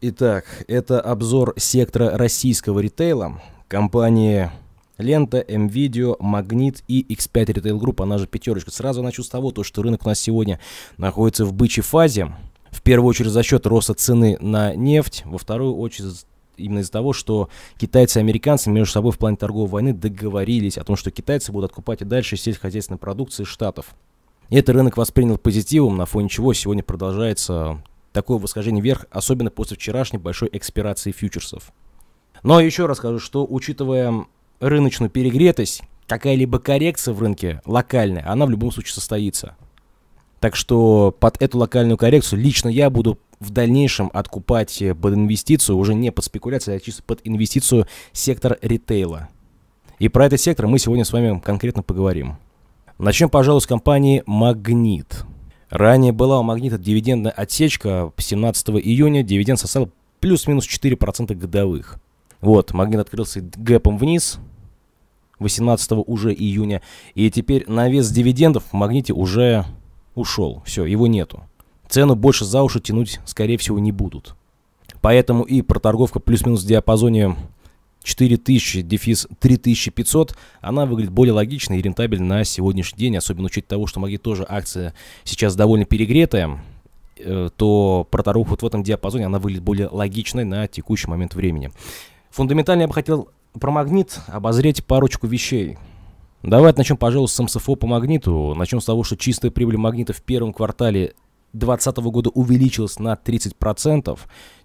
Итак, это обзор сектора российского ритейла компании Лента, М-Видео, Магнит и X5 Retail Group, она же пятерочка. Сразу начну с того, то, что рынок у нас сегодня находится в бычьей фазе. В первую очередь за счет роста цены на нефть, во вторую очередь именно из-за того, что китайцы и американцы между собой в плане торговой войны договорились о том, что китайцы будут откупать и дальше сельскохозяйственной продукции Штатов. И Этот рынок воспринял позитивом, на фоне чего сегодня продолжается такое восхождение вверх, особенно после вчерашней большой экспирации фьючерсов. Но еще раз скажу, что учитывая рыночную перегретость, какая-либо коррекция в рынке локальная, она в любом случае состоится. Так что под эту локальную коррекцию лично я буду в дальнейшем откупать под инвестицию, уже не под спекуляцию, а чисто под инвестицию сектор ритейла. И про этот сектор мы сегодня с вами конкретно поговорим. Начнем, пожалуй, с компании «Магнит». Ранее была у «Магнита» дивидендная отсечка 17 июня. Дивиденд составил плюс-минус 4% годовых. Вот, «Магнит» открылся гэпом вниз 18 уже июня. И теперь на вес дивидендов в «Магните» уже ушел. Все, его нету. Цену больше за уши тянуть, скорее всего, не будут. Поэтому и проторговка плюс-минус в диапазоне 4000, дефис 3500, она выглядит более логично и рентабельно на сегодняшний день, особенно учитывая того, что Магнит тоже акция сейчас довольно перегретая, э, то проторуха вот в этом диапазоне, она выглядит более логичной на текущий момент времени. Фундаментально я бы хотел про магнит обозреть парочку вещей. Давайте начнем, пожалуй, с МСФО по магниту. Начнем с того, что чистая прибыль магнита в первом квартале 2020 года увеличилась на 30%,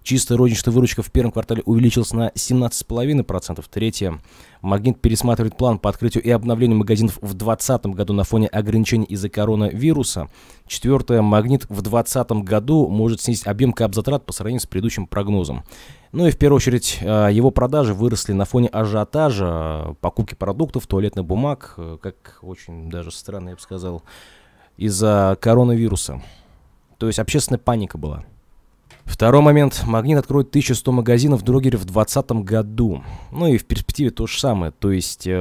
чистая розничная выручка в первом квартале увеличилась на 17,5%. Третье. Магнит пересматривает план по открытию и обновлению магазинов в 2020 году на фоне ограничений из-за коронавируса. Четвертое. Магнит в 2020 году может снизить объем капзатрат по сравнению с предыдущим прогнозом. Ну и в первую очередь э, его продажи выросли на фоне ажиотажа, э, покупки продуктов, туалетных бумаг, э, как очень даже странно, я бы сказал, из-за коронавируса. То есть общественная паника была. Второй момент. Магнит откроет 1100 магазинов в Дрогере в 2020 году. Ну и в перспективе то же самое. То есть э,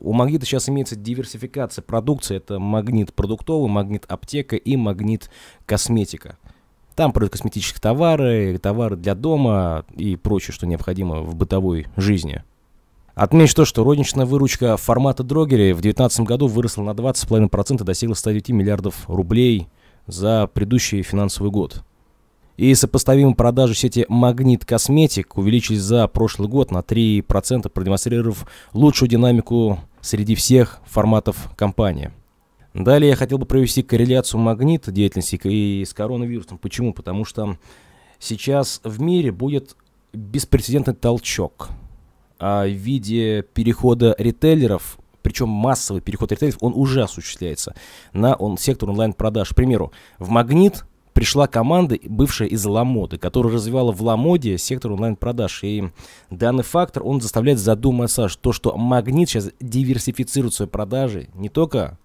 у Магнита сейчас имеется диверсификация продукции. Это магнит продуктовый, магнит аптека и магнит косметика. Там продают косметические товары, товары для дома и прочее, что необходимо в бытовой жизни. Отмечу то, что розничная выручка формата Дрогери в 2019 году выросла на 20,5% и достигла 109 миллиардов рублей – за предыдущий финансовый год. И сопоставимо продажи сети Магнит Косметик увеличились за прошлый год на 3%, продемонстрировав лучшую динамику среди всех форматов компании. Далее я хотел бы провести корреляцию магнита деятельности и с коронавирусом. Почему? Потому что сейчас в мире будет беспрецедентный толчок а в виде перехода ритейлеров причем массовый переход ритейлеров, он уже осуществляется на он, сектор онлайн-продаж. К примеру, в «Магнит» пришла команда, бывшая из Ламоды, которая развивала в Ламоде сектор онлайн-продаж. И данный фактор, он заставляет задуматься, то, что «Магнит» сейчас диверсифицирует свои продажи не только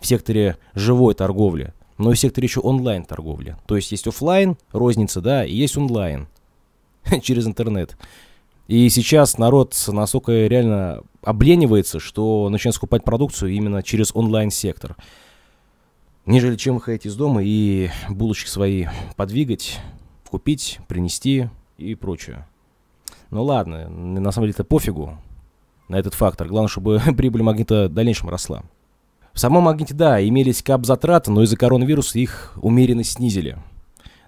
в секторе живой торговли, но и в секторе еще онлайн-торговли. То есть есть офлайн розница, да, и есть онлайн через интернет. И сейчас народ, насколько реально обленивается, что начинает скупать продукцию именно через онлайн-сектор. Нежели чем выходить из дома и булочки свои подвигать, купить, принести и прочее. Ну ладно, на самом деле это пофигу на этот фактор. Главное, чтобы прибыль магнита в дальнейшем росла. В самом магните, да, имелись кап затраты, но из-за коронавируса их умеренно снизили.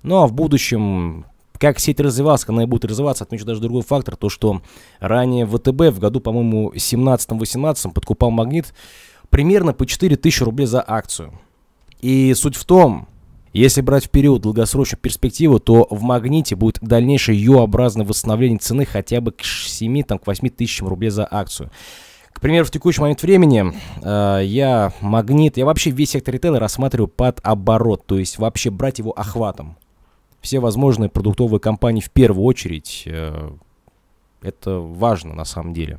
Ну а в будущем как сеть развивалась, как она будет развиваться, отмечу даже другой фактор, то что ранее ВТБ в году, по-моему, 17-18 подкупал магнит примерно по 4000 рублей за акцию. И суть в том, если брать в период долгосрочную перспективу, то в магните будет дальнейшее U-образное восстановление цены хотя бы к 7-8 тысячам рублей за акцию. К примеру, в текущий момент времени э, я магнит, я вообще весь сектор ритейла рассматриваю под оборот, то есть вообще брать его охватом все возможные продуктовые компании в первую очередь. Э, это важно на самом деле.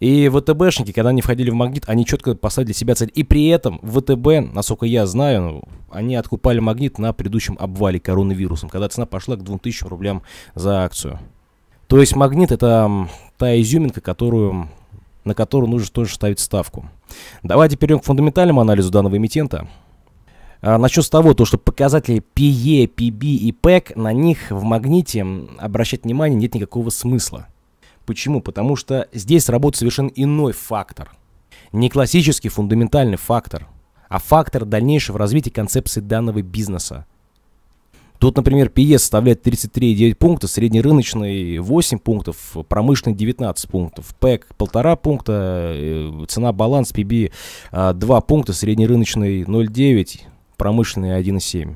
И ВТБшники, когда они входили в магнит, они четко поставили себя цель. И при этом ВТБ, насколько я знаю, они откупали магнит на предыдущем обвале коронавирусом, когда цена пошла к 2000 рублям за акцию. То есть магнит это та изюминка, которую, на которую нужно тоже ставить ставку. Давайте перейдем к фундаментальному анализу данного эмитента. А, Начну с того, то, что показатели PE, PB и PEC, на них в магните обращать внимание нет никакого смысла. Почему? Потому что здесь работает совершенно иной фактор. Не классический фундаментальный фактор, а фактор дальнейшего развития концепции данного бизнеса. Тут, например, PE составляет 33,9 пункта, среднерыночный 8 пунктов, промышленный 19 пунктов, e ПЭК 1,5 пункта, э, цена баланс PB 2 а, пункта, среднерыночный 0,9, промышленные 1,7.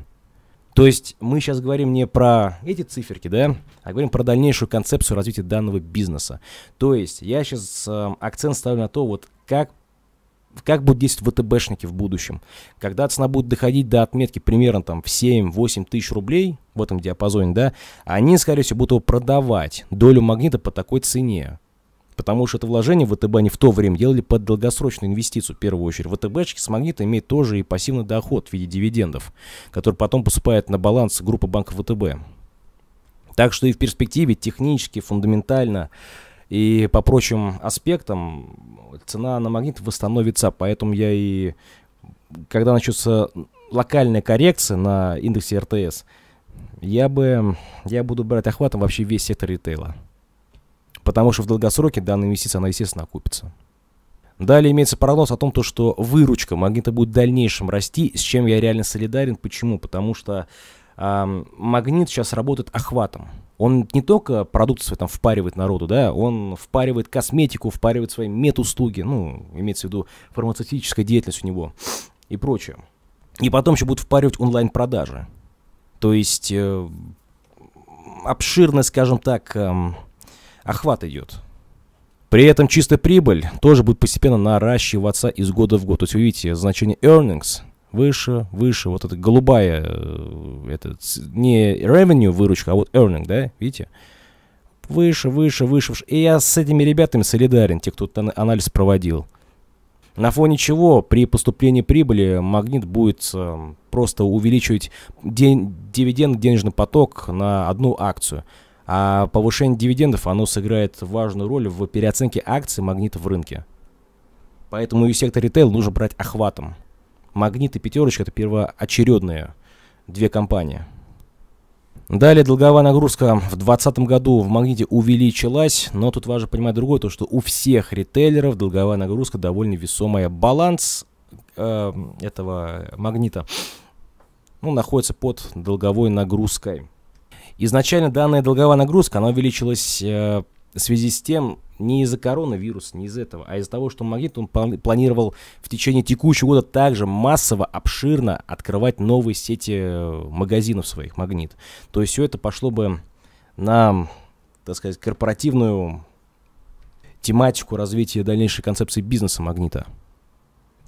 То есть мы сейчас говорим не про эти циферки, да, а говорим про дальнейшую концепцию развития данного бизнеса. То есть я сейчас э, эм, акцент ставлю на то, вот как как будут действовать ВТБшники в будущем. Когда цена будет доходить до отметки примерно там в 7-8 тысяч рублей, в этом диапазоне, да, они, скорее всего, будут его продавать, долю магнита по такой цене. Потому что это вложение в ВТБ они в то время делали под долгосрочную инвестицию, в первую очередь. ВТБшки с магнита имеют тоже и пассивный доход в виде дивидендов, который потом поступает на баланс группы банков ВТБ. Так что и в перспективе технически, фундаментально и по прочим аспектам цена на магнит восстановится. Поэтому я и, когда начнется локальная коррекция на индексе РТС, я бы, я буду брать охватом вообще весь сектор ритейла потому что в долгосроке данная инвестиция, она, естественно, окупится. Далее имеется прогноз о том, то, что выручка магнита будет в дальнейшем расти, с чем я реально солидарен. Почему? Потому что э, магнит сейчас работает охватом. Он не только продукты свои там впаривает народу, да, он впаривает косметику, впаривает свои медуслуги, ну, имеется в виду фармацевтическая деятельность у него и прочее. И потом еще будут впаривать онлайн-продажи. То есть э, обширная, скажем так, э, охват идет. При этом чистая прибыль тоже будет постепенно наращиваться из года в год. То есть вы видите значение earnings выше, выше. Вот эта голубая, э, это не revenue выручка, а вот earning, да, видите? Выше, выше, выше, выше. И я с этими ребятами солидарен, те, кто анализ проводил. На фоне чего при поступлении прибыли магнит будет э, просто увеличивать день, дивиденд, денежный поток на одну акцию – а повышение дивидендов, оно сыграет важную роль в переоценке акций магнитов в рынке. Поэтому и сектор ритейл нужно брать охватом. Магнит и пятерочка – это первоочередные две компании. Далее долговая нагрузка в 2020 году в магните увеличилась, но тут важно понимать другое, то что у всех ритейлеров долговая нагрузка довольно весомая. Баланс э, этого магнита ну, находится под долговой нагрузкой. Изначально данная долговая нагрузка, она увеличилась э, в связи с тем, не из-за коронавируса, не из этого, а из-за того, что Магнит он планировал в течение текущего года также массово, обширно открывать новые сети э, магазинов своих Магнит. То есть все это пошло бы на, так сказать, корпоративную тематику развития дальнейшей концепции бизнеса Магнита.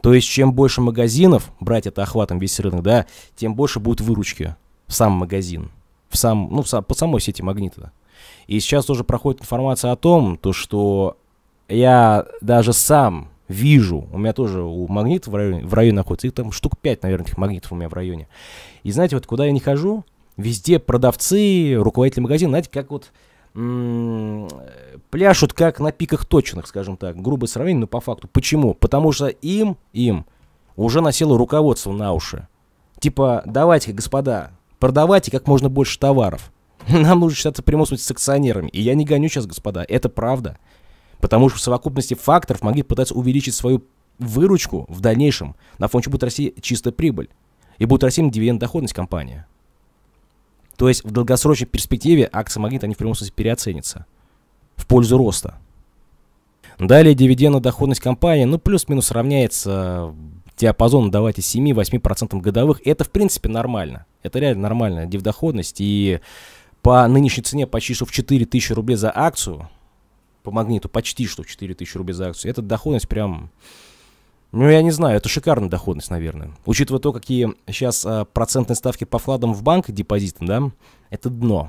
То есть чем больше магазинов брать это охватом весь рынок, да, тем больше будет выручки в сам магазин сам, ну, в по самой сети магнита. И сейчас тоже проходит информация о том, то, что я даже сам вижу, у меня тоже у магнитов в районе, в районе находится, их там штук 5, наверное, этих магнитов у меня в районе. И знаете, вот куда я не хожу, везде продавцы, руководители магазина, знаете, как вот м -м, пляшут как на пиках точных, скажем так. Грубое сравнение, но по факту. Почему? Потому что им, им уже насело руководство на уши. Типа, давайте, господа, Продавайте как можно больше товаров. Нам нужно считаться в прямом смысле с акционерами. И я не гоню сейчас, господа, это правда. Потому что в совокупности факторов могли пытаться увеличить свою выручку в дальнейшем, на фоне чего будет расти чистая прибыль. И будет расти дивиденд доходность компании. То есть в долгосрочной перспективе акции Магнит они в прямом смысле переоценятся. В пользу роста. Далее дивидендная доходность компании, ну, плюс-минус равняется диапазон давайте 7-8% годовых, это в принципе нормально. Это реально нормальная дивдоходность. И по нынешней цене почти что в 4000 рублей за акцию, по магниту почти что в 4000 рублей за акцию, эта доходность прям... Ну, я не знаю, это шикарная доходность, наверное. Учитывая то, какие сейчас а, процентные ставки по вкладам в банк, депозитам, да, это дно.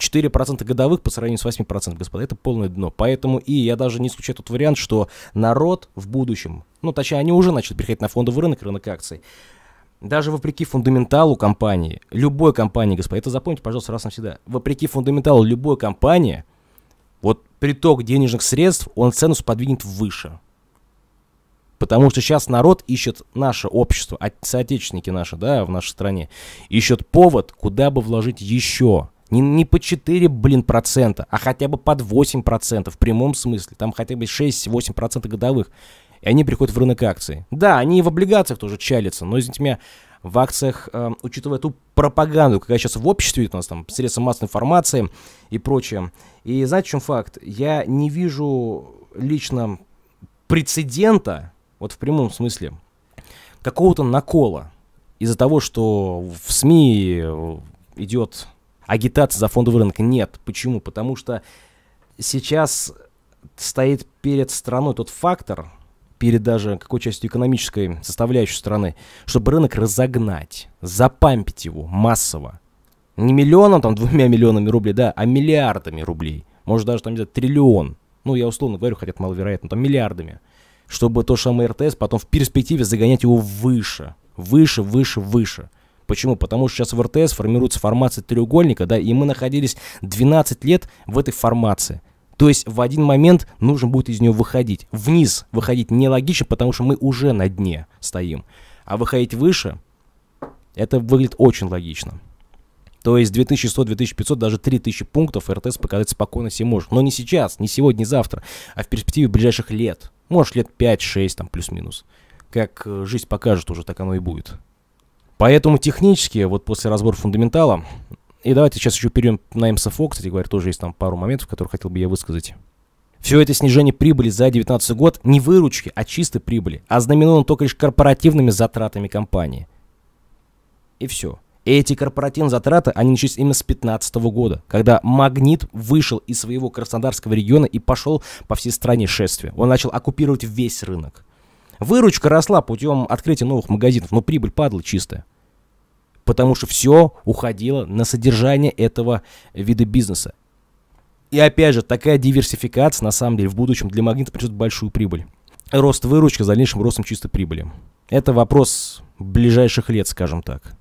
4% годовых по сравнению с 8%, господа, это полное дно. Поэтому и я даже не исключаю тот вариант, что народ в будущем, ну, точнее, они уже начали приходить на фондовый рынок, рынок акций, даже вопреки фундаменталу компании, любой компании, господа, это запомните, пожалуйста, раз навсегда, вопреки фундаменталу любой компании, вот приток денежных средств, он цену сподвинет выше. Потому что сейчас народ ищет наше общество, а соотечественники наши, да, в нашей стране, ищет повод, куда бы вложить еще – не, не по 4, блин, процента, а хотя бы под 8 процентов в прямом смысле. Там хотя бы 6-8 процентов годовых. И они приходят в рынок акций. Да, они и в облигациях тоже чалятся, но, извините меня, в акциях, э, учитывая ту пропаганду, какая сейчас в обществе у нас там, средства массовой информации и прочее. И знаете, в чем факт? Я не вижу лично прецедента, вот в прямом смысле, какого-то накола из-за того, что в СМИ э, идет агитации за фондовый рынок. Нет. Почему? Потому что сейчас стоит перед страной тот фактор, перед даже какой частью экономической составляющей страны, чтобы рынок разогнать, запампить его массово. Не миллионом, там, двумя миллионами рублей, да, а миллиардами рублей. Может даже там, не знаю, триллион. Ну, я условно говорю, хотя это маловероятно, там миллиардами. Чтобы то же самое РТС потом в перспективе загонять его выше. Выше, выше, выше. Почему? Потому что сейчас в РТС формируется формация треугольника, да, и мы находились 12 лет в этой формации. То есть в один момент нужно будет из нее выходить. Вниз выходить нелогично, потому что мы уже на дне стоим. А выходить выше, это выглядит очень логично. То есть 2100, 2500, даже 3000 пунктов РТС показать спокойно себе может. Но не сейчас, не сегодня, не завтра, а в перспективе ближайших лет. Может лет 5-6 там плюс-минус. Как э, жизнь покажет уже, так оно и будет. Поэтому технически, вот после разбора фундаментала, и давайте сейчас еще перейдем на МСФО, кстати говоря, тоже есть там пару моментов, которые хотел бы я высказать. Все это снижение прибыли за 2019 год не выручки, а чистой прибыли, а ознаменовано только лишь корпоративными затратами компании. И все. И эти корпоративные затраты, они начались именно с 2015 года, когда «Магнит» вышел из своего краснодарского региона и пошел по всей стране шествие. Он начал оккупировать весь рынок. Выручка росла путем открытия новых магазинов, но прибыль падала чистая потому что все уходило на содержание этого вида бизнеса. И опять же, такая диверсификация, на самом деле, в будущем для магнита принесет большую прибыль. Рост выручки с дальнейшим ростом чистой прибыли. Это вопрос ближайших лет, скажем так.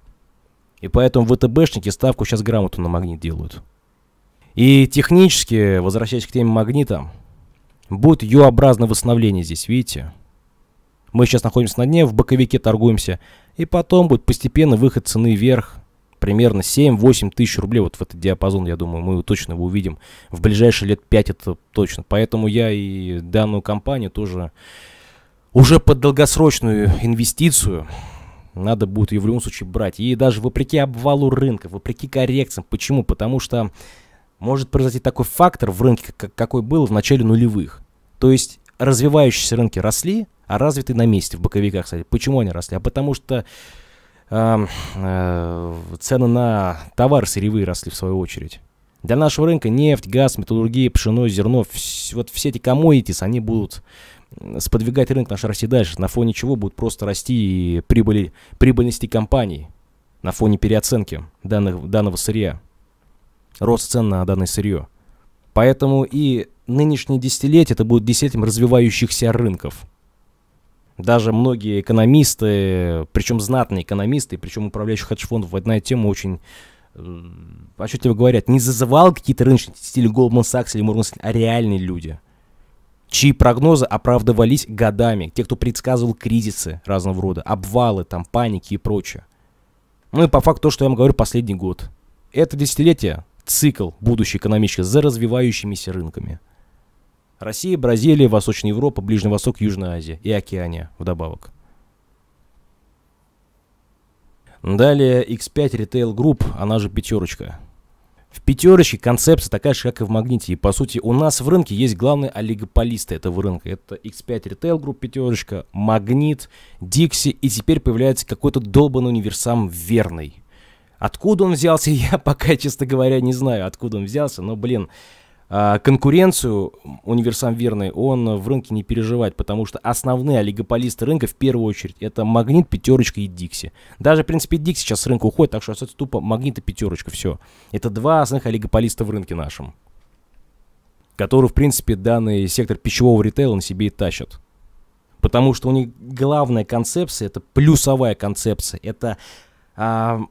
И поэтому ВТБшники ставку сейчас грамотно на магнит делают. И технически, возвращаясь к теме магнита, будет U-образное восстановление здесь, видите? Мы сейчас находимся на дне, в боковике торгуемся. И потом будет постепенно выход цены вверх. Примерно 7-8 тысяч рублей вот в этот диапазон, я думаю, мы точно его увидим. В ближайшие лет 5 это точно. Поэтому я и данную компанию тоже уже под долгосрочную инвестицию надо будет ее в любом случае брать. И даже вопреки обвалу рынка, вопреки коррекциям. Почему? Потому что может произойти такой фактор в рынке, какой был в начале нулевых. То есть развивающиеся рынки росли, а развиты на месте в боковиках, кстати. Почему они росли? А потому что э, э, цены на товары сырьевые росли в свою очередь. Для нашего рынка нефть, газ, металлургия, пшено, зерно, вс- вот все эти коммунитис, они будут сподвигать рынок наш России дальше, на фоне чего будут просто расти прибыли, прибыльности компаний на фоне переоценки данных, данного сырья, рост цен на данное сырье. Поэтому и нынешнее десятилетие это будет десятилетием развивающихся рынков – даже многие экономисты, причем знатные экономисты, причем управляющих хедж-фондов, на эту тему очень отчетливо э, говорят, не зазывал какие-то рыночные стили Goldman Sachs или Morgan Stanley, а реальные люди, чьи прогнозы оправдывались годами, те, кто предсказывал кризисы разного рода, обвалы, там, паники и прочее. Ну и по факту то, что я вам говорю последний год. Это десятилетие, цикл будущей экономической за развивающимися рынками – Россия, Бразилия, Восточная Европа, Ближний Восток, Южная Азия и Океания вдобавок. Далее X5 Retail Group, она же пятерочка. В пятерочке концепция такая же, как и в магните. И по сути у нас в рынке есть главные олигополисты этого рынка. Это X5 Retail Group пятерочка, Магнит, Dixie и теперь появляется какой-то долбанный универсам верный. Откуда он взялся, я пока, честно говоря, не знаю, откуда он взялся, но, блин, а, конкуренцию универсам верный он в рынке не переживает, потому что основные олигополисты рынка в первую очередь это Магнит, Пятерочка и Дикси. Даже, в принципе, Дикси сейчас с рынка уходит, так что остается тупо Магнит и Пятерочка, все. Это два основных олигополиста в рынке нашем, которые, в принципе, данный сектор пищевого ритейла на себе и тащат. Потому что у них главная концепция, это плюсовая концепция, это а,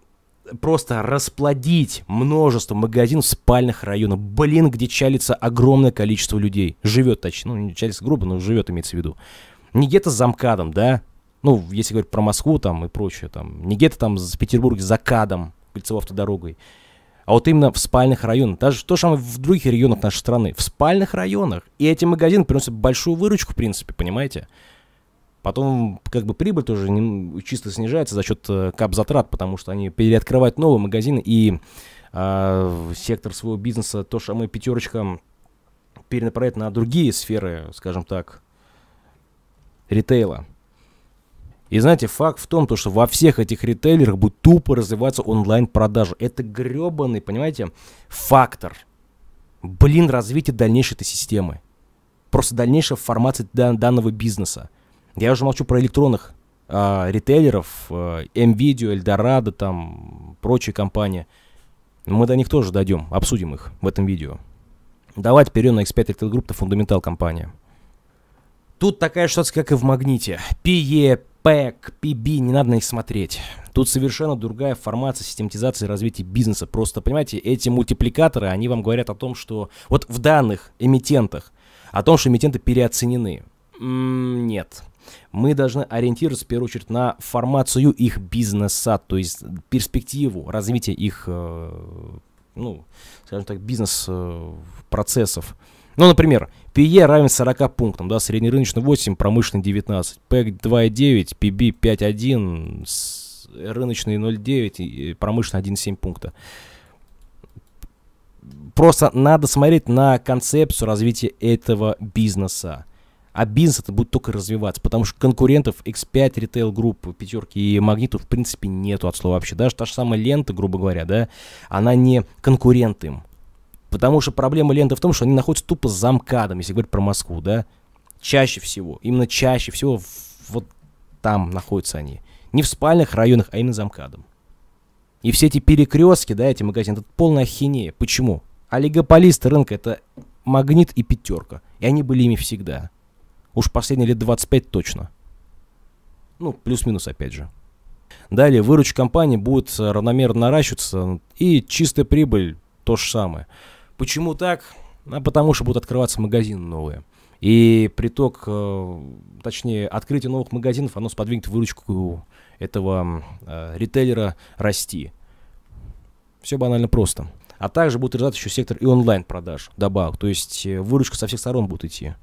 просто расплодить множество магазинов спальных районов. Блин, где чалится огромное количество людей. Живет, точнее. Ну, не чалится грубо, но живет, имеется в виду. Не где-то за МКАДом, да? Ну, если говорить про Москву там и прочее, там. Не где-то там с Петербурга за КАДом, кольцевой автодорогой. А вот именно в спальных районах. Даже то, что в других регионах нашей страны. В спальных районах. И эти магазины приносят большую выручку, в принципе, понимаете? Потом как бы прибыль тоже не, чисто снижается за счет э, кап затрат, потому что они переоткрывают новые магазины и э, сектор своего бизнеса, то, что мы пятерочка перенаправляет на другие сферы, скажем так, ритейла. И знаете, факт в том, то, что во всех этих ритейлерах будет тупо развиваться онлайн-продажи. Это гребаный, понимаете, фактор. Блин, развитие дальнейшей этой системы. Просто дальнейшая формация данного бизнеса. Я уже молчу про электронных а, ритейлеров, а, э, MVideo, Eldorado, там, прочие компании. Мы до них тоже дойдем, обсудим их в этом видео. Давайте перейдем на X5 Retail Group, это фундаментал компания. Тут такая ситуация, как и в магните. PE, PEC, PB, не надо на них смотреть. Тут совершенно другая формация систематизации развития бизнеса. Просто, понимаете, эти мультипликаторы, они вам говорят о том, что... Вот в данных эмитентах, о том, что эмитенты переоценены. М -м нет мы должны ориентироваться, в первую очередь, на формацию их бизнеса, то есть перспективу развития их, э, ну, скажем так, бизнес-процессов. Э, ну, например, PE равен 40 пунктам, да, средний рыночный 8, промышленный 19, PEC 2,9, PB 5,1, рыночный 0,9, промышленный 1,7 пункта. Просто надо смотреть на концепцию развития этого бизнеса а бизнес это будет только развиваться, потому что конкурентов X5, ритейл групп, пятерки и магниту в принципе нету от слова вообще. Даже та же самая лента, грубо говоря, да, она не конкурент им. Потому что проблема ленты в том, что они находятся тупо за МКАДом, если говорить про Москву, да. Чаще всего, именно чаще всего вот там находятся они. Не в спальных районах, а именно за МКАДом. И все эти перекрестки, да, эти магазины, это полная хинея. Почему? Олигополисты рынка это магнит и пятерка. И они были ими всегда. Уж последние лет 25 точно. Ну, плюс-минус опять же. Далее выручка компании будет э, равномерно наращиваться и чистая прибыль то же самое. Почему так? А потому что будут открываться магазины новые. И приток, э, точнее, открытие новых магазинов, оно сподвигнет выручку этого э, ритейлера расти. Все банально просто. А также будет результат еще сектор и онлайн-продаж добавок. То есть э, выручка со всех сторон будет идти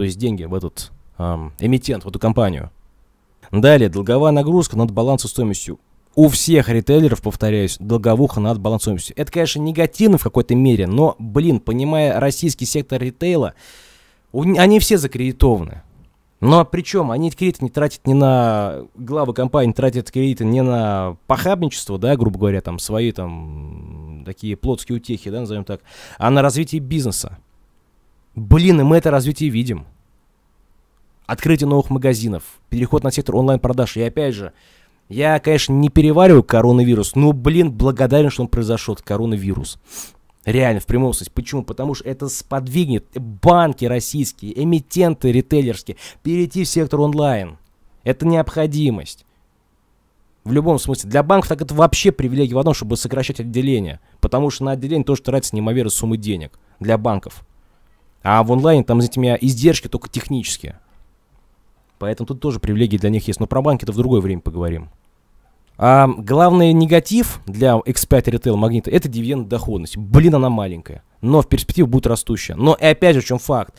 то есть деньги в этот эм, эмитент, в эту компанию. Далее, долговая нагрузка над балансом стоимостью. У всех ритейлеров, повторяюсь, долговуха над балансом стоимостью. Это, конечно, негативно в какой-то мере, но, блин, понимая российский сектор ритейла, они все закредитованы. Но причем они кредиты не тратят не на главы компании, тратят кредиты не на похабничество, да, грубо говоря, там свои там такие плотские утехи, да, назовем так, а на развитие бизнеса. Блин, и мы это развитие видим. Открытие новых магазинов, переход на сектор онлайн-продаж. И опять же, я, конечно, не перевариваю коронавирус, но, блин, благодарен, что он произошел, коронавирус. Реально, в прямом смысле. Почему? Потому что это сподвигнет банки российские, эмитенты ритейлерские перейти в сектор онлайн. Это необходимость. В любом смысле. Для банков так это вообще привилегия в одном, чтобы сокращать отделение. Потому что на отделение тоже тратятся неимоверные суммы денег. Для банков. А в онлайне там, знаете, у меня издержки только технические. Поэтому тут тоже привилегии для них есть. Но про банки-то в другое время поговорим. А главный негатив для X5 Retail Magnet это дивидендная доходность. Блин, она маленькая. Но в перспективе будет растущая. Но и опять же, в чем факт.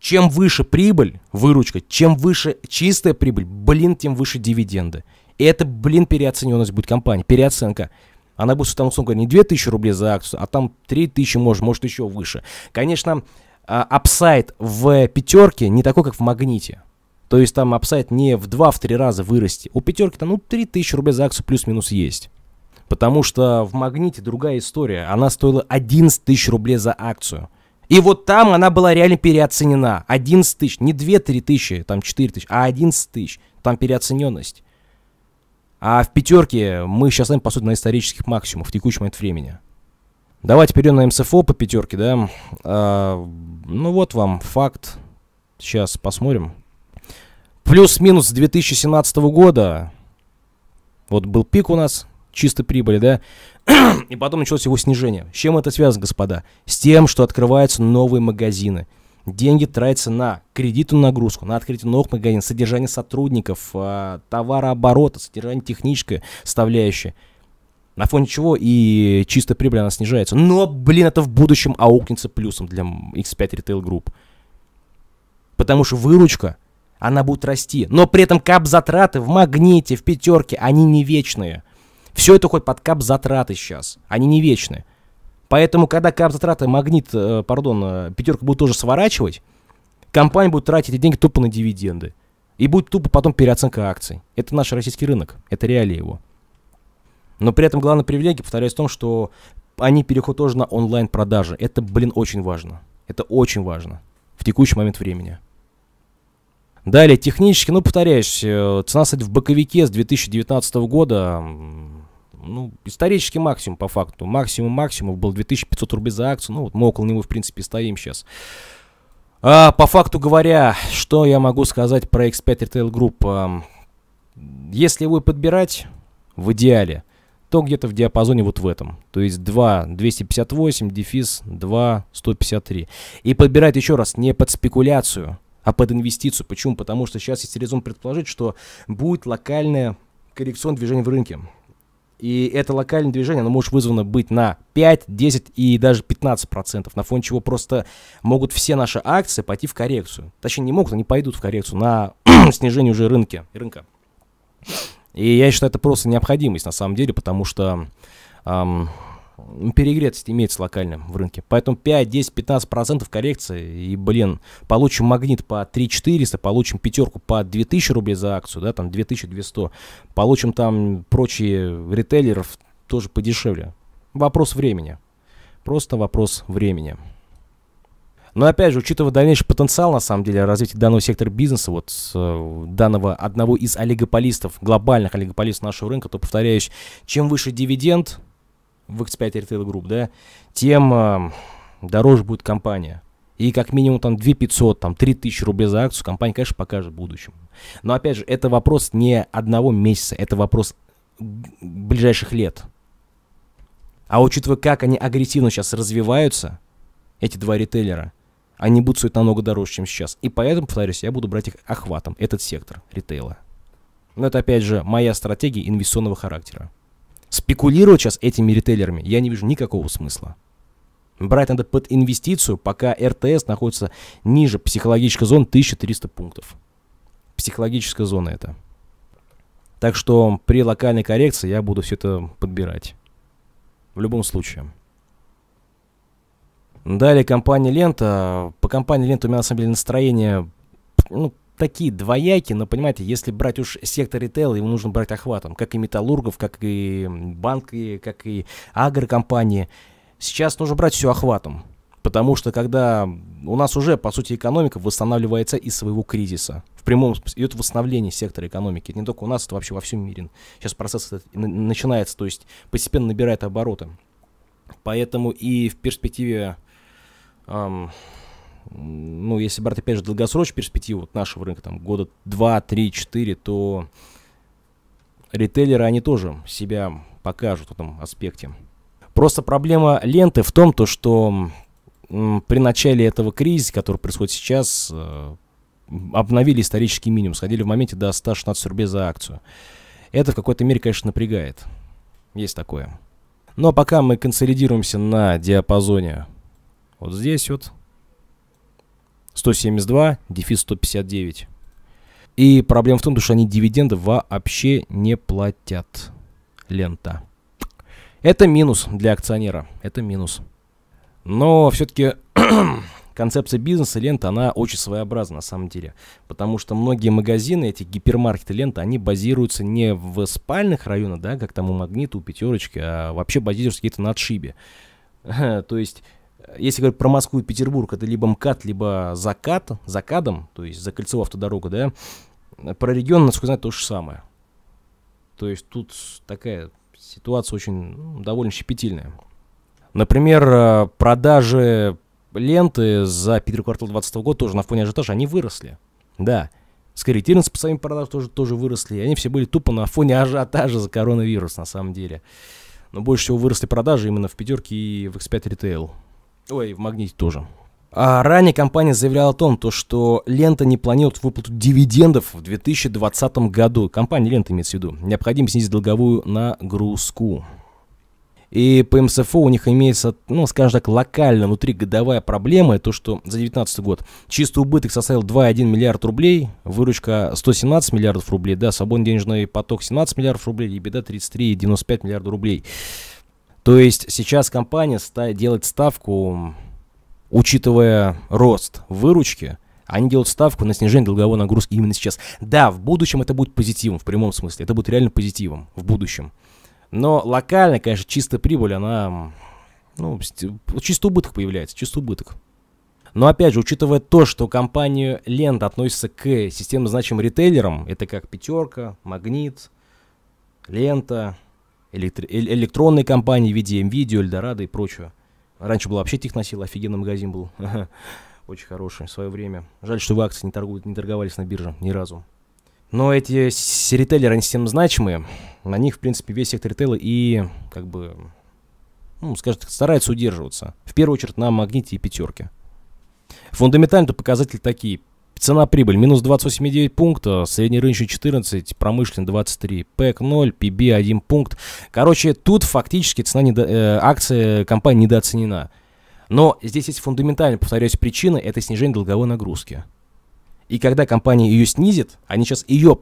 Чем выше прибыль, выручка, чем выше чистая прибыль, блин, тем выше дивиденды. И это, блин, переоцененность будет компании, переоценка. Она будет там, условно говоря, не 2000 рублей за акцию, а там 3000, может, может еще выше. Конечно, а, апсайд в пятерке не такой, как в магните. То есть там апсайд не в 2-3 раза вырасти. У пятерки там ну 3000 рублей за акцию плюс-минус есть. Потому что в магните другая история. Она стоила 11 тысяч рублей за акцию. И вот там она была реально переоценена. 11 тысяч, не 2-3 тысячи, там 4 тысячи, а 11 тысяч. Там переоцененность. А в пятерке мы сейчас с вами, по сути, на исторических максимумах в текущий момент времени. Давайте перейдем на МСФО по пятерке, да. А, ну вот вам факт. Сейчас посмотрим. Плюс-минус 2017 года. Вот был пик у нас чистой прибыли, да. И потом началось его снижение. С чем это связано, господа? С тем, что открываются новые магазины. Деньги тратятся на кредитную нагрузку, на открытие новых магазинов, содержание сотрудников, а, товарооборота, содержание техническое составляющее – на фоне чего и чистая прибыль, она снижается. Но, блин, это в будущем аукнется плюсом для X5 Retail Group. Потому что выручка, она будет расти. Но при этом кап затраты в магните, в пятерке, они не вечные. Все это хоть под кап затраты сейчас. Они не вечные. Поэтому, когда кап затраты магнит, э, пардон, э, пятерка будет тоже сворачивать, компания будет тратить эти деньги тупо на дивиденды. И будет тупо потом переоценка акций. Это наш российский рынок. Это реалии его. Но при этом главная привилегия, повторяюсь, в том, что они переход тоже на онлайн-продажи. Это, блин, очень важно. Это очень важно в текущий момент времени. Далее, технически, ну, повторяюсь, э, цена, кстати, в боковике с 2019 года, ну, исторический максимум по факту. Максимум максимум был 2500 рублей за акцию, ну, вот мы около него, в принципе, стоим сейчас. А, по факту говоря, что я могу сказать про X5 Retail Group? Если его подбирать, в идеале – то где-то в диапазоне вот в этом. То есть 2 258, дефис 2 153. И подбирать еще раз не под спекуляцию, а под инвестицию. Почему? Потому что сейчас есть резон предположить, что будет локальное коррекционное движение в рынке. И это локальное движение, оно может вызвано быть на 5, 10 и даже 15 процентов, на фоне чего просто могут все наши акции пойти в коррекцию. Точнее, не могут, они пойдут в коррекцию на снижение уже рынки, рынка. И я считаю, это просто необходимость на самом деле, потому что эм, ну, перегретость имеется локально в рынке. Поэтому 5, 10, 15 процентов коррекции. И, блин, получим магнит по 3 400, получим пятерку по 2000 рублей за акцию, да, там 2200. Получим там прочие ритейлеров тоже подешевле. Вопрос времени. Просто вопрос времени. Но опять же, учитывая дальнейший потенциал, на самом деле, развития данного сектора бизнеса, вот э, данного одного из олигополистов, глобальных олигополистов нашего рынка, то, повторяюсь, чем выше дивиденд в X5 Retail Group, да, тем э, дороже будет компания. И как минимум там 2 500, там 3 тысячи рублей за акцию компания, конечно, покажет в будущем. Но опять же, это вопрос не одного месяца, это вопрос ближайших лет. А учитывая, как они агрессивно сейчас развиваются, эти два ритейлера – они будут стоить намного дороже, чем сейчас. И поэтому, повторюсь, я буду брать их охватом, этот сектор ритейла. Но это, опять же, моя стратегия инвестиционного характера. Спекулировать сейчас этими ритейлерами я не вижу никакого смысла. Брать надо под инвестицию, пока РТС находится ниже психологической зоны 1300 пунктов. Психологическая зона это. Так что при локальной коррекции я буду все это подбирать. В любом случае. Далее компания «Лента». По компании «Лента» у меня на самом деле настроение ну, такие двояки, но понимаете, если брать уж сектор ритейла, его нужно брать охватом, как и металлургов, как и банки, как и агрокомпании. Сейчас нужно брать все охватом, потому что когда у нас уже, по сути, экономика восстанавливается из своего кризиса, в прямом смысле, идет восстановление сектора экономики, это не только у нас, это вообще во всем мире. Сейчас процесс начинается, то есть постепенно набирает обороты. Поэтому и в перспективе ну, если брать, опять же, долгосрочную перспективу нашего рынка, там, года 2, 3, 4, то ритейлеры, они тоже себя покажут в этом аспекте. Просто проблема ленты в том, то, что при начале этого кризиса, который происходит сейчас, э, обновили исторический минимум, сходили в моменте до 116 рублей за акцию. Это в какой-то мере, конечно, напрягает. Есть такое. Но пока мы консолидируемся на диапазоне вот здесь вот 172, дефис 159. И проблема в том, что они дивиденды вообще не платят. Лента. Это минус для акционера. Это минус. Но все-таки концепция бизнеса лента, она очень своеобразна на самом деле. Потому что многие магазины, эти гипермаркеты лента, они базируются не в спальных районах, да, как там у Магниту у Пятерочки, а вообще базируются какие то на отшибе. То есть если говорить про Москву и Петербург, это либо МКАД, либо закат, закадом, то есть за кольцо автодорога, да, про регион, насколько знаю, то же самое. То есть тут такая ситуация очень ну, довольно щепетильная. Например, э, продажи ленты за первый квартал 2020 года тоже на фоне ажиотажа, они выросли. Да, скорректированность по своим продажам тоже, тоже выросли. Они все были тупо на фоне ажиотажа за коронавирус на самом деле. Но больше всего выросли продажи именно в пятерке и в X5 ритейл. Ой, в «Магните» тоже. А ранее компания заявляла о том, то, что лента не планирует выплату дивидендов в 2020 году. Компания лента имеет в виду. Необходимо снизить долговую нагрузку. И по МСФО у них имеется, ну, скажем так, локально внутри годовая проблема, то, что за 2019 год чистый убыток составил 2,1 миллиард рублей, выручка 117 миллиардов рублей, да, свободный денежный поток 17 миллиардов рублей и беда 33,95 миллиарда рублей. То есть сейчас компания ста делает ставку, учитывая рост выручки, они делают ставку на снижение долговой нагрузки именно сейчас. Да, в будущем это будет позитивом, в прямом смысле. Это будет реально позитивом в будущем. Но локально, конечно, чистая прибыль, она... Ну, чисто убыток появляется, чисто убыток. Но опять же, учитывая то, что компания Лента относится к системно значимым ритейлерам, это как Пятерка, Магнит, Лента, электро- э, электронные компании в виде MVideo, Эльдорадо и прочего. Раньше было вообще тех офигенный магазин был. Очень хороший в свое время. Жаль, что вы акции не, торгуют, не торговались на бирже ни разу. Но эти ритейлеры, они всем значимые. На них, в принципе, весь сектор ритейла и, как бы, ну, скажем так, стараются удерживаться. В первую очередь на магните и пятерке. Фундаментально показатели такие. Цена-прибыль минус 28,9 пункта, средний рыночный 14, промышленный 23, ПЭК 0, ПБ 1 пункт. Короче, тут фактически цена недо, э, акции компании недооценена. Но здесь есть фундаментально, повторяюсь, причина – это снижение долговой нагрузки. И когда компания ее снизит, они сейчас ее,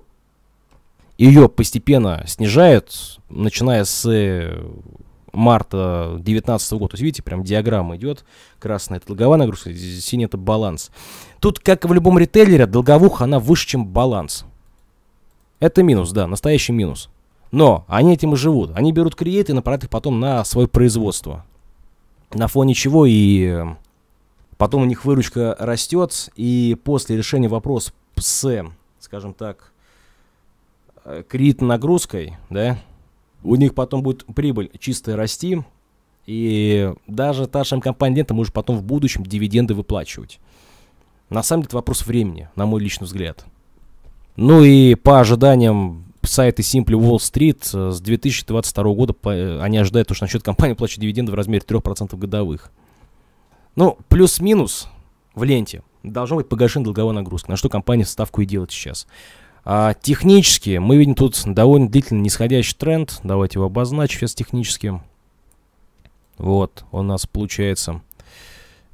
ее постепенно снижают, начиная с э, марта 2019 года. То есть, видите, прям диаграмма идет красная – это долговая нагрузка, синяя – это баланс. Тут, как и в любом ритейлере, долговуха, она выше, чем баланс. Это минус, да, настоящий минус. Но они этим и живут. Они берут креейт и направляют их потом на свое производство. На фоне чего и э, потом у них выручка растет, и после решения вопроса с, скажем так, э, кредит нагрузкой, да, у них потом будет прибыль чистая расти, и даже та же компания может потом в будущем дивиденды выплачивать. На самом деле это вопрос времени, на мой личный взгляд. Ну и по ожиданиям сайты Simply Wall Street э, с 2022 года э, они ожидают, что насчет компании платят дивиденды в размере 3% годовых. Ну, плюс-минус в ленте должна быть погашен долговая нагрузка, на что компания ставку и делает сейчас. А технически мы видим тут довольно длительный нисходящий тренд. Давайте его обозначим сейчас технически. Вот, у нас получается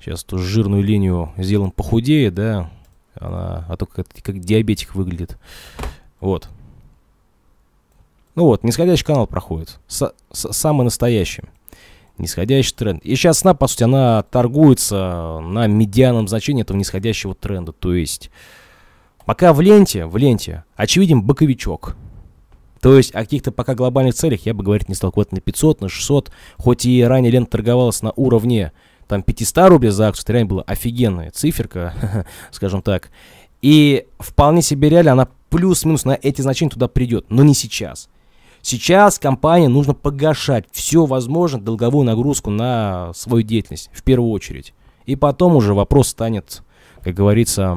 Сейчас эту жирную линию сделаем похудее, да. Она, а то как, как диабетик выглядит. Вот. Ну вот, нисходящий канал проходит. С, с, самый настоящий. Нисходящий тренд. И сейчас она, по сути, она торгуется на медианном значении этого нисходящего тренда. То есть, пока в ленте, в ленте, очевиден боковичок. То есть о каких-то пока глобальных целях я бы говорить не стал. Вот на 500, на 600, хоть и ранее лента торговалась на уровне там 500 рублей за акцию, это реально была офигенная циферка, скажем так. И вполне себе реально она плюс-минус на эти значения туда придет, но не сейчас. Сейчас компании нужно погашать все возможное долговую нагрузку на свою деятельность, в первую очередь. И потом уже вопрос станет, как говорится,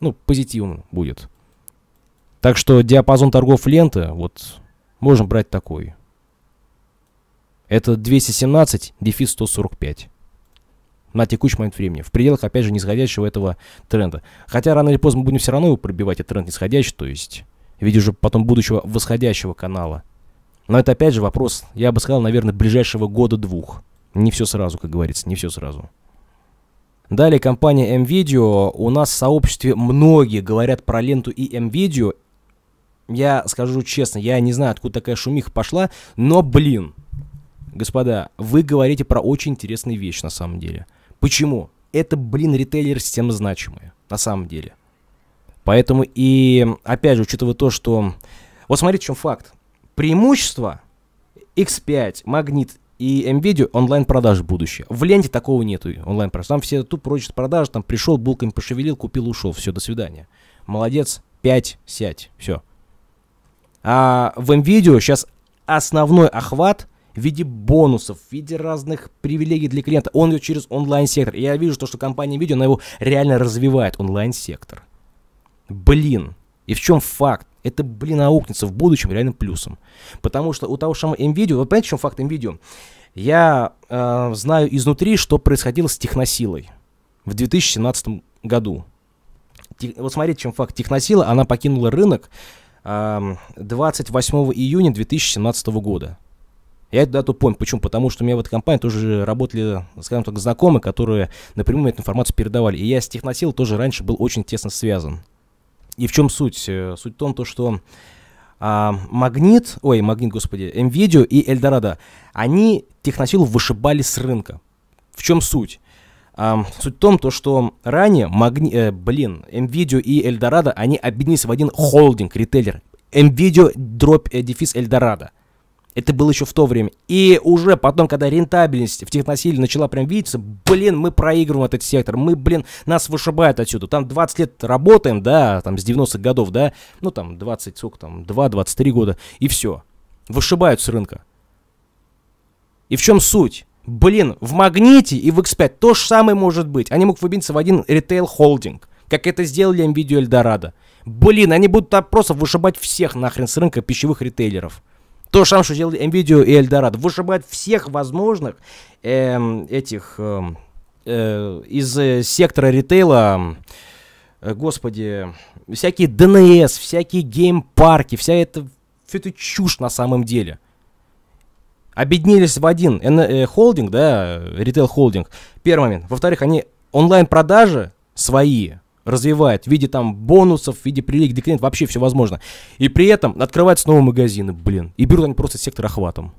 ну, позитивным будет. Так что диапазон торгов ленты, вот, можно брать такой. Это 217 дефис 145 на текущий момент времени. В пределах, опять же, нисходящего этого тренда. Хотя рано или поздно мы будем все равно его пробивать, этот тренд нисходящий, то есть в виде уже потом будущего восходящего канала. Но это, опять же, вопрос, я бы сказал, наверное, ближайшего года-двух. Не все сразу, как говорится, не все сразу. Далее компания MVideo. У нас в сообществе многие говорят про ленту и MVideo. Я скажу честно, я не знаю, откуда такая шумиха пошла, но, блин, господа, вы говорите про очень интересные вещи на самом деле. Почему? Это, блин, ритейлер система значимые, на самом деле. Поэтому и, опять же, учитывая то, что... Вот смотрите, в чем факт. Преимущество X5, Магнит и NVIDIA онлайн-продаж будущее. В ленте такого нету онлайн-продаж. Там все тут прочат продажи, там пришел, булками пошевелил, купил, ушел. Все, до свидания. Молодец, 5, сядь, все. А в NVIDIA сейчас основной охват в виде бонусов, в виде разных привилегий для клиента. Он ее через онлайн-сектор. Я вижу то, что компания видео, она его реально развивает, онлайн-сектор. Блин. И в чем факт? Это, блин, аукнется в будущем реальным плюсом. Потому что у того же самого NVIDIA, вы понимаете, в чем факт NVIDIA? Я э, знаю изнутри, что происходило с техносилой в 2017 году. Тех, вот смотрите, в чем факт. Техносила, она покинула рынок э, эм, 28 июня 2017 года. Я эту дату помню. Почему? Потому что у меня в этой компании тоже работали, скажем так, знакомые, которые напрямую эту информацию передавали. И я с техносил тоже раньше был очень тесно связан. И в чем суть? Э, суть в том, то, что а, Магнит, ой, Магнит, господи, МВидео и Эльдорадо, они техносилу вышибали с рынка. В чем суть? А, суть в том, то, что ранее, Магни... э, блин, МВидео и Эльдорадо, они объединились в один холдинг, ритейлер. МВидео, дробь, э, дефис Эльдорадо. Это было еще в то время. И уже потом, когда рентабельность в техносиле начала прям видеться, блин, мы проигрываем этот сектор, мы, блин, нас вышибают отсюда. Там 20 лет работаем, да, там с 90-х годов, да, ну там 20, сколько там, 2-23 года, и все. Вышибают с рынка. И в чем суть? Блин, в Магните и в X5 то же самое может быть. Они могут выбиться в один ритейл-холдинг, как это сделали MVideo Эльдорадо. Блин, они будут просто вышибать всех нахрен с рынка пищевых ритейлеров. То же самое, что делали NVIDIA и Эльдорадо. Вышибают всех возможных эм, этих эм, э, из э, сектора ритейла, э, господи, всякие DNS, всякие геймпарки, вся эта, все это чушь на самом деле. Объединились в один э, холдинг, да, э, ритейл-холдинг. Первый момент. Во-вторых, они онлайн-продажи свои развивает в виде там бонусов, в виде прилег декрет, вообще все возможно. И при этом открываются новые магазины, блин. И берут они просто сектор охватом.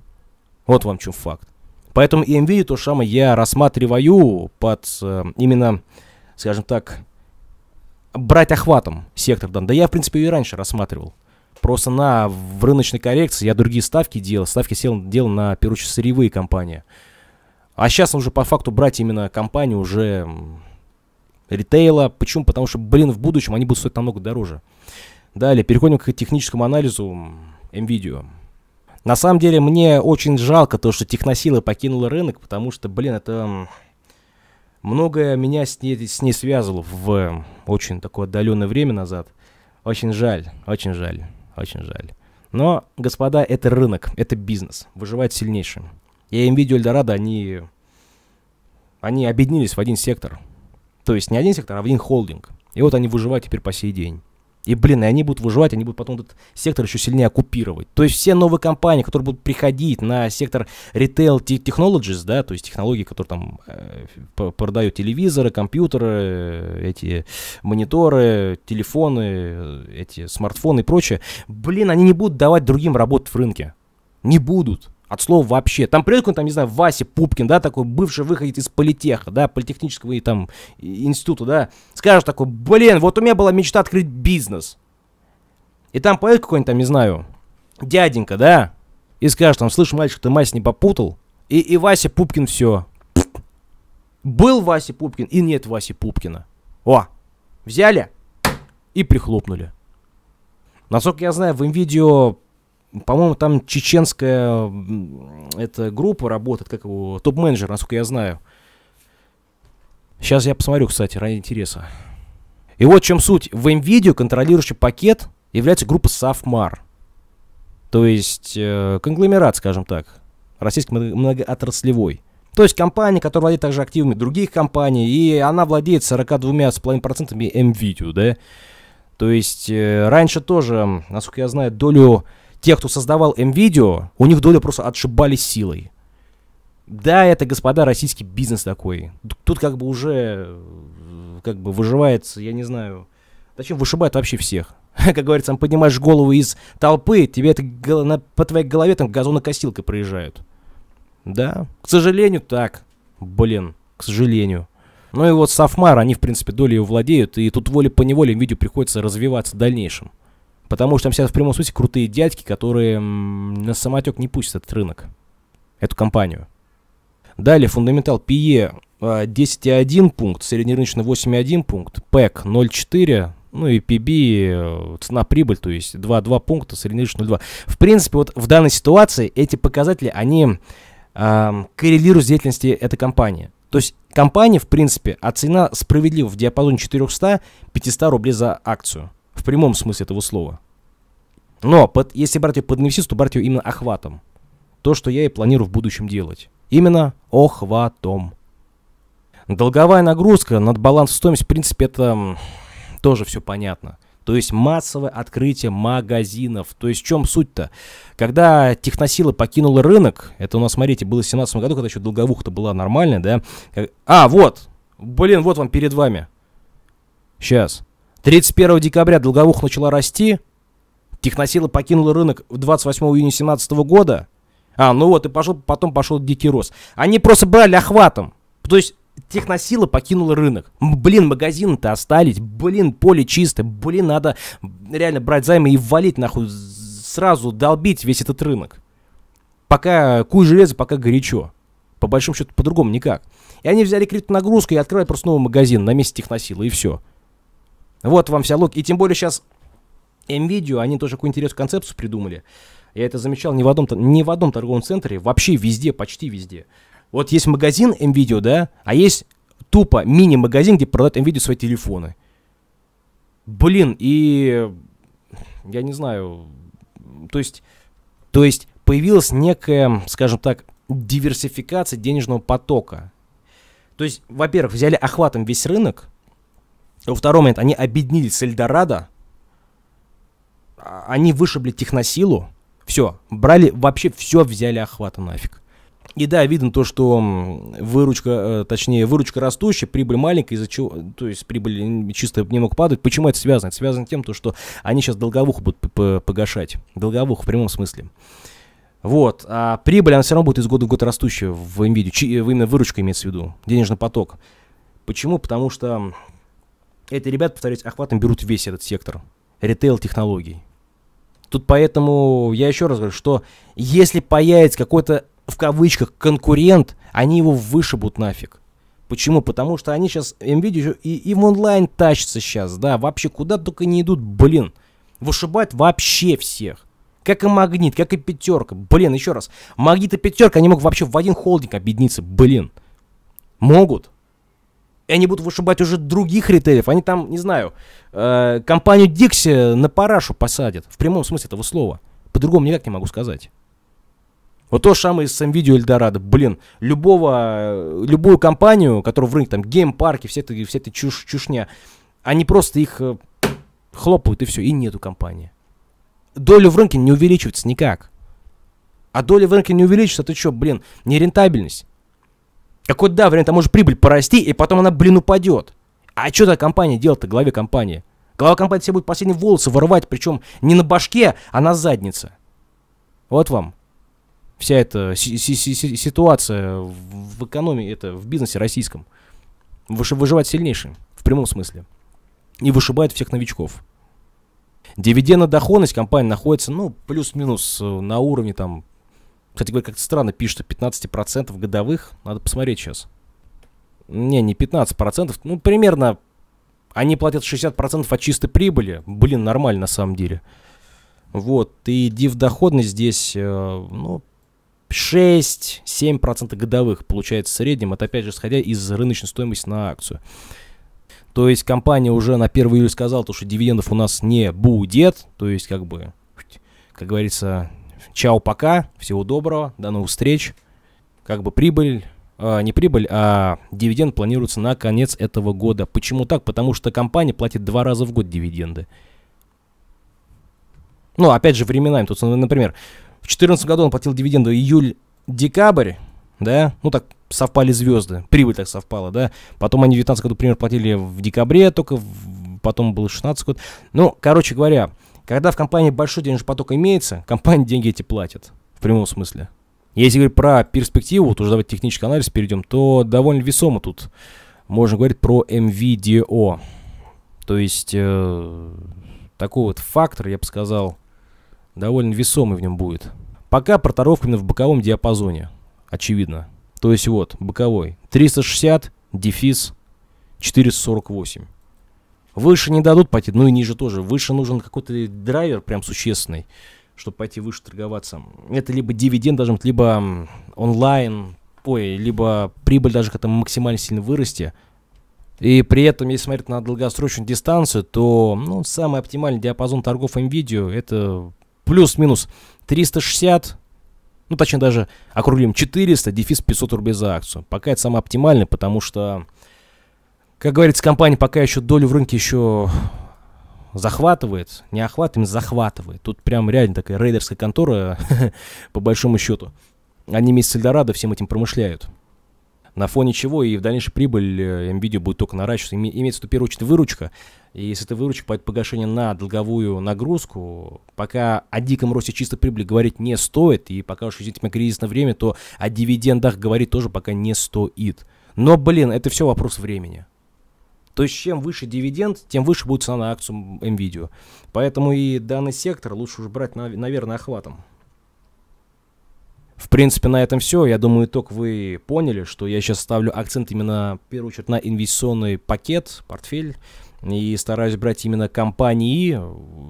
Вот вам чем факт. Поэтому и NVIDIA то самое я рассматриваю под э, именно, скажем так, брать охватом сектор да. Да я, в принципе, и раньше рассматривал. Просто на в рыночной коррекции я другие ставки делал. Ставки сел, делал на, первую очередь, сырьевые компании. А сейчас уже по факту брать именно компанию уже ритейла. Почему? Потому что, блин, в будущем они будут стоить намного дороже. Далее, переходим к техническому анализу NVIDIA. На самом деле, мне очень жалко то, что техносила покинула рынок, потому что, блин, это многое меня с ней, с ней связывало в очень такое отдаленное время назад. Очень жаль, очень жаль, очень жаль. Но, господа, это рынок, это бизнес. Выживает сильнейшим. И NVIDIA Eldorado, они, они объединились в один сектор – то есть не один сектор, а один холдинг. И вот они выживают теперь по сей день. И, блин, и они будут выживать, они будут потом этот сектор еще сильнее оккупировать. То есть все новые компании, которые будут приходить на сектор ритейл technologies, да, то есть технологии, которые там э, продают телевизоры, компьютеры, э, эти мониторы, телефоны, э, эти смартфоны и прочее, блин, они не будут давать другим работать в рынке. Не будут. От слова вообще. Там приедет, какой там, не знаю, Вася Пупкин, да, такой бывший выходит из политеха, да, политехнического и там института, да. Скажет такой, блин, вот у меня была мечта открыть бизнес. И там поедет какой-нибудь там, не знаю, дяденька, да, и скажет, там, слышь, мальчик, ты мать не попутал. И, и Вася Пупкин все. Был Вася Пупкин и нет Васи Пупкина. О, взяли и прихлопнули. Насколько я знаю, в видео по-моему, там чеченская эта группа работает, как его, топ-менеджер, насколько я знаю. Сейчас я посмотрю, кстати, ради интереса. И вот в чем суть. В NVIDIA контролирующий пакет является группа Safmar. То есть э, конгломерат, скажем так, российский многоотраслевой. То есть компания, которая владеет также активами других компаний, и она владеет 42,5% NVIDIA, да? То есть э, раньше тоже, насколько я знаю, долю тех, кто создавал М-видео, у них доля просто отшибались силой. Да, это, господа, российский бизнес такой. Тут как бы уже э, как бы выживается, я не знаю. Зачем вышибают вообще всех? Как говорится, там поднимаешь голову из толпы, тебе это на, по твоей голове там газонокосилка проезжают. Да, к сожалению, так. Блин, к сожалению. Ну и вот Софмар, они, в принципе, долей владеют, и тут воле по неволе видео приходится развиваться в дальнейшем. Потому что там сейчас в прямом смысле крутые дядьки, которые на самотек не пустят этот рынок, эту компанию. Далее фундаментал PE 10,1 а, пункт, среднерыночный 8,1 пункт, PEC 0,4, ну и PB, э, цена прибыль, то есть 2,2 пункта, среднерыночный 0,2. В принципе, вот в данной ситуации эти показатели, они э, коррелируют с деятельностью этой компании. То есть компания, в принципе, оценена а справедливо в диапазоне 400-500 рублей за акцию. В прямом смысле этого слова. Но под, если брать ее под инвестицию, то брать ее именно охватом. То, что я и планирую в будущем делать. Именно охватом. Долговая нагрузка над баланс стоимость, в принципе, это тоже все понятно. То есть массовое открытие магазинов. То есть в чем суть-то? Когда техносила покинула рынок, это у нас, смотрите, было в 2017 году, когда еще долговуха-то была нормальная, да? А, вот! Блин, вот вам перед вами. Сейчас. 31 декабря долговуха начала расти, техносила покинула рынок в 28 июня 2017 года, а, ну вот, и пошел, потом пошел дикий рост. Они просто брали охватом. То есть техносила покинула рынок. Блин, магазины-то остались, блин, поле чистое, блин, надо реально брать займы и валить нахуй, сразу долбить весь этот рынок. Пока куй железо, пока горячо. По большому счету, по-другому никак. И они взяли криптонагрузку и открыли просто новый магазин на месте техносилы и все. Вот вам вся лог. И тем более сейчас m они тоже какую интересную концепцию придумали. Я это замечал не в одном, не в одном торговом центре, вообще везде, почти везде. Вот есть магазин m да, а есть тупо мини-магазин, где продают m свои телефоны. Блин, и... Я не знаю... То есть... То есть появилась некая, скажем так, диверсификация денежного потока. То есть, во-первых, взяли охватом весь рынок, во второй момент, они объединились с Эльдорадо, а, они вышибли техносилу, все, брали, вообще все взяли охвата нафиг. И да, видно то, что выручка, э, точнее, выручка растущая, прибыль маленькая, из-за чего, то есть прибыль чисто немного падает. Почему это связано? Это связано тем, то, что они сейчас долговуху будут погашать. Долговуху в прямом смысле. Вот, а прибыль, она все равно будет из года в год растущая в NVIDIA, Чи, э, именно выручка имеется в виду, денежный поток. Почему? Потому что эти ребята, повторюсь, охватом берут весь этот сектор ритейл-технологий. Тут поэтому я еще раз говорю, что если появится какой-то, в кавычках, конкурент, они его вышибут нафиг. Почему? Потому что они сейчас, NVIDIA и, и в онлайн тащатся сейчас, да, вообще куда только не идут, блин. Вышибают вообще всех. Как и Магнит, как и Пятерка. Блин, еще раз, Магнит и Пятерка, они могут вообще в один холдинг объединиться, блин. Могут. И они будут вышибать уже других ритейлеров. Они там, не знаю, э, компанию Dixie на парашу посадят. В прямом смысле этого слова. По-другому никак не могу сказать. Вот то же самое с видео Эльдорадо. Блин, любого, э, любую компанию, которая в рынке, там, геймпарки, все это, все это чушь, чушня, они просто их э, хлопают и все, и нету компании. Доля в рынке не увеличивается никак. А доля в рынке не увеличится, ты что, блин, нерентабельность. Какой да, время там может прибыль порасти, и потом она, блин, упадет. А что эта компания делает-то, главе компании? Глава компании все будет последние волосы вырывать, причем не на башке, а на заднице. Вот вам вся эта ситуация в экономии, это в бизнесе российском. Выш выживать сильнейшие, в прямом смысле. И вышибает всех новичков. Дивидендная доходность компании находится, ну, плюс-минус э, на уровне там кстати говоря, как-то странно пишут 15% годовых. Надо посмотреть сейчас. Не, не 15%. Ну, примерно они платят 60% от чистой прибыли. Блин, нормально на самом деле. Вот. И див доходность здесь, э, ну, 6-7% годовых получается в среднем. Это опять же сходя из рыночной стоимости на акцию. То есть компания уже на 1 июля сказала, то, что дивидендов у нас не будет. То есть как бы, как говорится, Чао, пока, всего доброго, до новых встреч. Как бы прибыль, э, не прибыль, а дивиденд планируется на конец этого года. Почему так? Потому что компания платит два раза в год дивиденды. Ну, опять же, временами. Тут, например, в 2014 году он платил дивиденды июль-декабрь, да, ну так совпали звезды, прибыль так совпала, да. Потом они в 2019 году, например, платили в декабре, только в, потом был 16 год. Ну, короче говоря, когда в компании большой денежный поток имеется, компания деньги эти платит. В прямом смысле. Если говорить про перспективу, вот уже давайте технический анализ перейдем, то довольно весомо тут можно говорить про MVDO. То есть э, такой вот фактор, я бы сказал, довольно весомый в нем будет. Пока проторовка именно в боковом диапазоне, очевидно. То есть вот, боковой. 360, дефис, 448. Выше не дадут пойти, ну и ниже тоже. Выше нужен какой-то драйвер прям существенный, чтобы пойти выше торговаться. Это либо дивиденд должен быть, либо онлайн, ой, либо прибыль даже как-то максимально сильно вырасти. И при этом, если смотреть на долгосрочную дистанцию, то ну, самый оптимальный диапазон торгов NVIDIA это плюс-минус 360, ну точнее даже округлим 400, дефис 500 рублей за акцию. Пока это самое оптимальное, потому что как говорится, компания пока еще долю в рынке еще захватывает, не охватывает, захватывает. Тут прям реально такая рейдерская контора, по большому счету. Они мисс с Эльдорадо всем этим промышляют. На фоне чего и в дальнейшем прибыль э, NVIDIA будет только наращиваться. Име, имеется в первую очередь выручка. И с этой выручки пойдет погашение на долговую нагрузку. Пока о диком росте чистой прибыли говорить не стоит. И пока уж видите кризисное время, то о дивидендах говорить тоже пока не стоит. Но, блин, это все вопрос времени. То есть чем выше дивиденд, тем выше будет цена на акцию NVIDIA. Поэтому и данный сектор лучше уже брать, наверное, охватом. В принципе, на этом все. Я думаю, итог вы поняли, что я сейчас ставлю акцент именно, в первую очередь, на инвестиционный пакет, портфель. И стараюсь брать именно компании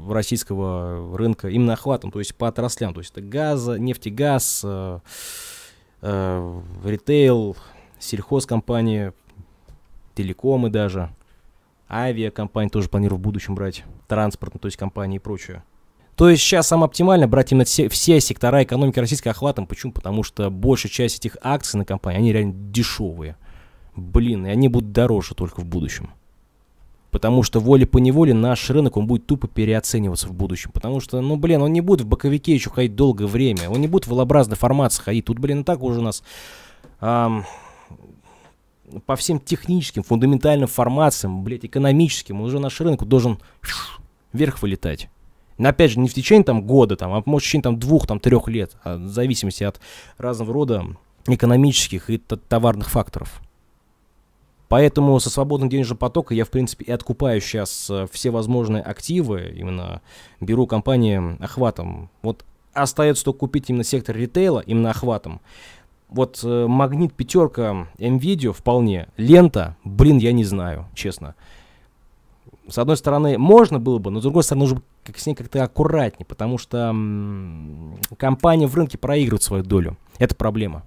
российского рынка именно охватом, то есть по отраслям. То есть это газ, нефтегаз, э, э, ритейл, сельхозкомпании, телекомы даже, авиакомпании тоже планирую в будущем брать, транспортные, то есть компании и прочее. То есть сейчас самое оптимально брать именно все, все сектора экономики российской охватом. Почему? Потому что большая часть этих акций на компании, они реально дешевые. Блин, и они будут дороже только в будущем. Потому что воле по неволе наш рынок, он будет тупо переоцениваться в будущем. Потому что, ну, блин, он не будет в боковике еще ходить долгое время. Он не будет в волобразной формации ходить. Тут, блин, и так уже у нас... Эм, по всем техническим, фундаментальным формациям, блядь, экономическим, он уже наш рынок должен вверх вылетать. Но опять же, не в течение там года, там, а может в течение там двух, там трех лет, а в зависимости от разного рода экономических и товарных факторов. Поэтому со свободным денежным потоком я, в принципе, и откупаю сейчас э, все возможные активы, именно беру компании охватом. Вот остается только купить именно сектор ритейла, именно охватом вот э, магнит пятерка м вполне. Лента, блин, я не знаю, честно. С одной стороны, можно было бы, но с другой стороны, нужно как с ней как-то аккуратнее, потому что м- компания в рынке проигрывает свою долю. Это проблема.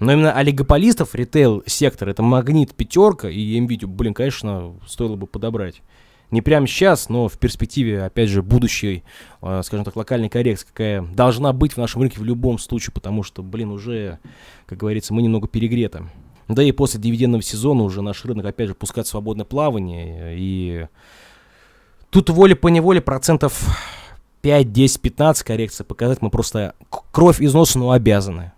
Но именно олигополистов, ритейл-сектор, это магнит пятерка и м блин, конечно, стоило бы подобрать не прямо сейчас, но в перспективе, опять же, будущей, э, скажем так, локальной коррекции, какая должна быть в нашем рынке в любом случае, потому что, блин, уже, как говорится, мы немного перегреты. Да и после дивидендного сезона уже наш рынок, опять же, пускает свободное плавание, и тут воле по неволе процентов 5, 10, 15 коррекция показать, мы просто кровь из носа, но обязаны.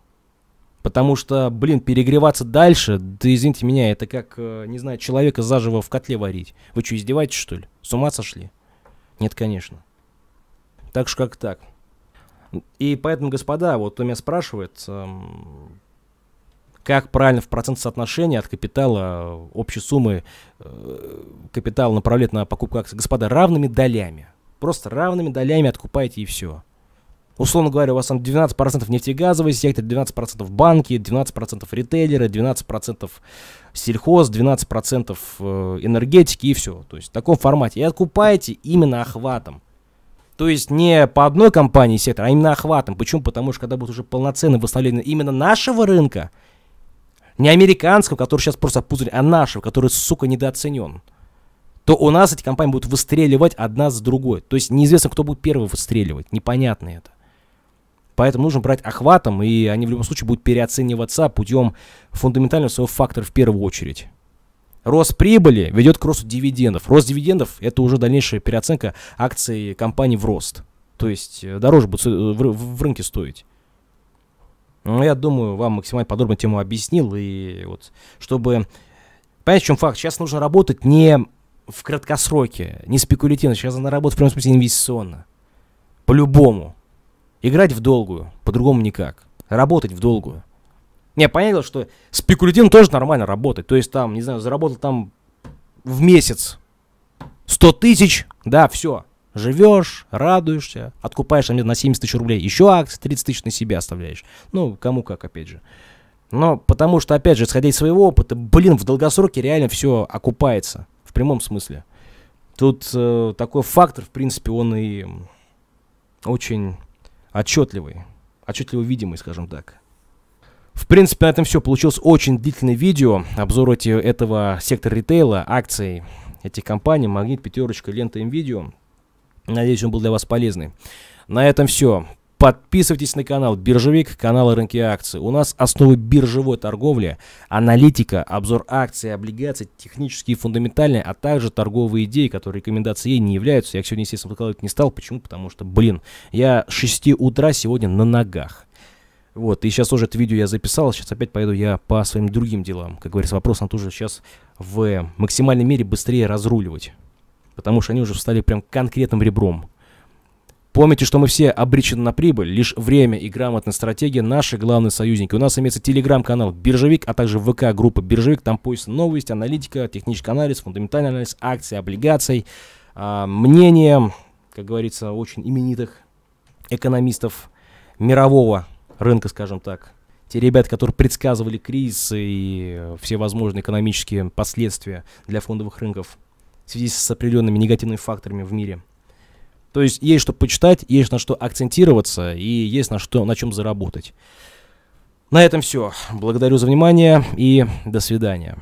Потому что, блин, перегреваться дальше, да извините меня, это как, э, не знаю, человека заживо в котле варить. Вы что, издеваетесь, что ли? С ума сошли? Нет, конечно. Так же, как так. И поэтому, господа, вот у меня спрашивает, эм, как правильно в процент соотношения от капитала э, общей суммы э, капитал направлять на покупку акций? Господа, равными долями. Просто равными долями откупайте и все. Условно говоря, у вас там 12% нефтегазовый сектор, 12% банки, 12% ритейлеры, 12% сельхоз, 12% э, энергетики и все. То есть в таком формате. И откупаете именно охватом. То есть не по одной компании сектора, а именно охватом. Почему? Потому что когда будет уже полноценное восстановление именно нашего рынка, не американского, который сейчас просто пузырь, а нашего, который, сука, недооценен, то у нас эти компании будут выстреливать одна с другой. То есть неизвестно, кто будет первый выстреливать. Непонятно это. Поэтому нужно брать охватом, и они в любом случае будут переоцениваться путем фундаментального своего фактора в первую очередь. Рост прибыли ведет к росту дивидендов. Рост дивидендов – это уже дальнейшая переоценка акций компании в рост. То есть э, дороже будет э, в рынке стоить. Ну, я думаю, вам максимально подробно тему объяснил. И вот, чтобы... понять, в чем факт? Сейчас нужно работать не в краткосроке, не спекулятивно. Сейчас надо работать в прямом смысле инвестиционно. По-любому. Играть в долгую, по-другому никак. Работать в долгую. Не, понятно, что спекулятивно тоже нормально работать. То есть там, не знаю, заработал там в месяц 100 тысяч, да, все. Живешь, радуешься, откупаешь там на 70 тысяч рублей, еще акции 30 тысяч на себя оставляешь. Ну, кому как, опять же. Но потому что, опять же, исходя из своего опыта, блин, в долгосроке реально все окупается. В прямом смысле. Тут э, такой фактор, в принципе, он и очень отчетливый, отчетливо видимый, скажем так. В принципе, на этом все. Получилось очень длительное видео. Обзор эти, этого сектора ритейла, акций этих компаний, Магнит, Пятерочка, Лента, М-Видео. Надеюсь, он был для вас полезный. На этом все. Подписывайтесь на канал Биржевик, канал рынки акций. У нас основы биржевой торговли, аналитика, обзор акций, облигаций, технические и фундаментальные, а также торговые идеи, которые рекомендации не являются. Я сегодня, естественно, выкладывать не стал. Почему? Потому что, блин, я 6 утра сегодня на ногах. Вот, и сейчас тоже это видео я записал, сейчас опять поеду я по своим другим делам. Как говорится, вопрос на тоже сейчас в максимальной мере быстрее разруливать. Потому что они уже встали прям конкретным ребром. Помните, что мы все обречены на прибыль. Лишь время и грамотная стратегия – наши главные союзники. У нас имеется телеграм-канал «Биржевик», а также ВК-группа «Биржевик». Там поиск новости, аналитика, технический анализ, фундаментальный анализ акций, облигаций, а, мнения, как говорится, очень именитых экономистов мирового рынка, скажем так. Те ребята, которые предсказывали кризис и всевозможные экономические последствия для фондовых рынков в связи с определенными негативными факторами в мире – то есть есть что почитать, есть на что акцентироваться и есть на что, на чем заработать. На этом все. Благодарю за внимание и до свидания.